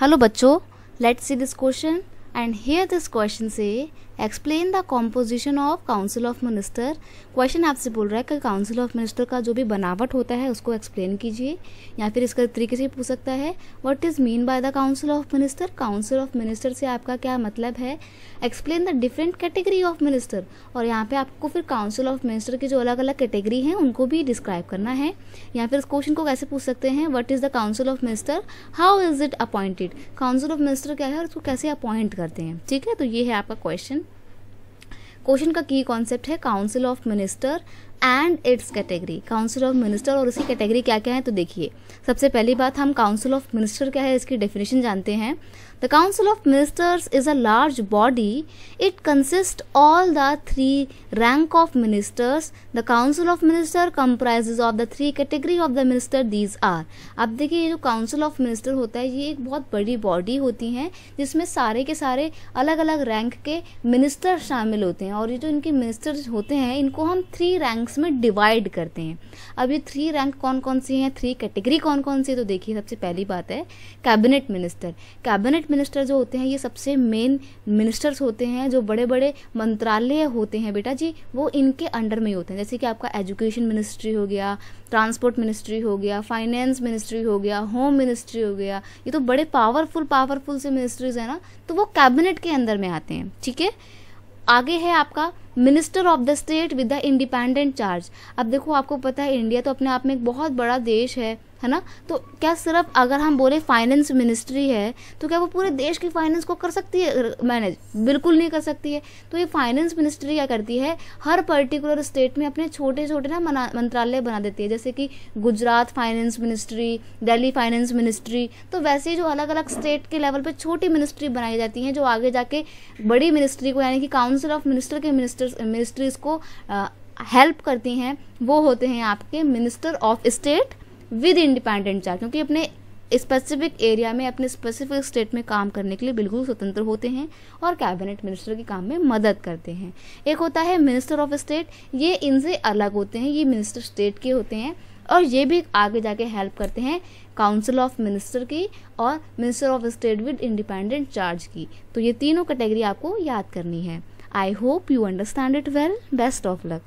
Hello बच्चों let's see this question and here this question से explain the composition of council of minister question आपसे बोल रहा है कि काउंसिल ऑफ मिनिस्टर का जो भी बनावट होता है उसको एक्सप्लेन कीजिए या फिर इसका तरीके से पूछ सकता है what is mean by the council of minister council of minister से आपका क्या मतलब है explain the different category of minister और यहाँ पे आपको फिर काउंसिल ऑफ मिनिस्टर की जो अलग अलग कैटेगरी हैं उनको भी डिस्क्राइब करना है या फिर इस क्वेश्चन को कैसे पूछ सकते हैं what is the council of minister how is it appointed council of minister क्या है और उसको कैसे अपॉइंट करते हैं ठीक है तो ये है आपका क्वेश्चन क्वेश्चन का की कॉन्सेप्ट है council of minister and its category council of minister और उसकी कैटेगरी क्या क्या है तो देखिए सबसे पहली बात हम काउंसिल ऑफ मिनिस्टर क्या है इसकी डेफिनेशन जानते हैं the council of ministers is a large body it consist all the three rank of ministers the council of minister comprises of the three category of the minister these are अब देखिए ये जो council of minister होता है ये एक बहुत बड़ी बॉडी होती हैं जिसमें सारे के सारे अलग अलग रैंक के मिनिस्टर शामिल होते हैं और ये जो इनके मिनिस्टर होते हैं इनको हम थ्री रैंक रैंक्स में डिवाइड करते हैं अब ये थ्री रैंक कौन कौन सी हैं थ्री कैटेगरी कौन कौन सी है तो देखिए सबसे पहली बात है कैबिनेट मिनिस्टर कैबिनेट मिनिस्टर जो होते हैं ये सबसे मेन मिनिस्टर्स होते हैं जो बड़े बड़े मंत्रालय होते हैं बेटा जी वो इनके अंडर में ही होते हैं जैसे कि आपका एजुकेशन मिनिस्ट्री हो गया ट्रांसपोर्ट मिनिस्ट्री हो गया फाइनेंस मिनिस्ट्री हो गया होम मिनिस्ट्री हो गया ये तो बड़े पावरफुल पावरफुल से मिनिस्ट्रीज हैं ना तो वो कैबिनेट के अंदर में आते हैं ठीक है आगे है आपका minister of the state with the independent charge अब देखो आपको पता है इंडिया तो अपने आप में एक बहुत बड़ा देश है है ना तो क्या सिर्फ अगर हम बोले फाइनेंस मिनिस्ट्री है तो क्या वो पूरे देश की फाइनेंस को कर सकती है मैनेज बिल्कुल नहीं कर सकती है तो ये फाइनेंस मिनिस्ट्री क्या करती है हर पर्टिकुलर स्टेट में अपने छोटे छोटे ना मंत्रालय बना देती है जैसे कि Gujarat finance ministry Delhi finance ministry तो वैसे ही जो अलग अलग स्टेट के लेवल पर छोटी मिनिस्ट्री बनाई जाती हैं जो आगे जाके बड़ी मिनिस्ट्री को यानी कि काउंसिल ऑफ मिनिस्टर के मिनिस्टर मिनिस्टर्स मिनिस्ट्रीज को हेल्प करती हैं वो होते हैं आपके minister of state with independent charge क्योंकि अपने स्पेसिफिक एरिया में अपने स्पेसिफिक स्टेट में काम करने के लिए बिल्कुल स्वतंत्र होते हैं और कैबिनेट मिनिस्टर के काम में मदद करते हैं एक होता है मिनिस्टर ऑफ स्टेट ये इनसे अलग होते हैं ये मिनिस्टर स्टेट के होते हैं और ये भी आगे जाके हेल्प करते हैं काउंसिल ऑफ मिनिस्टर की और minister of state with independent charge की तो ये तीनों कैटेगरी आपको याद करनी है I hope you understand it well. Best of luck.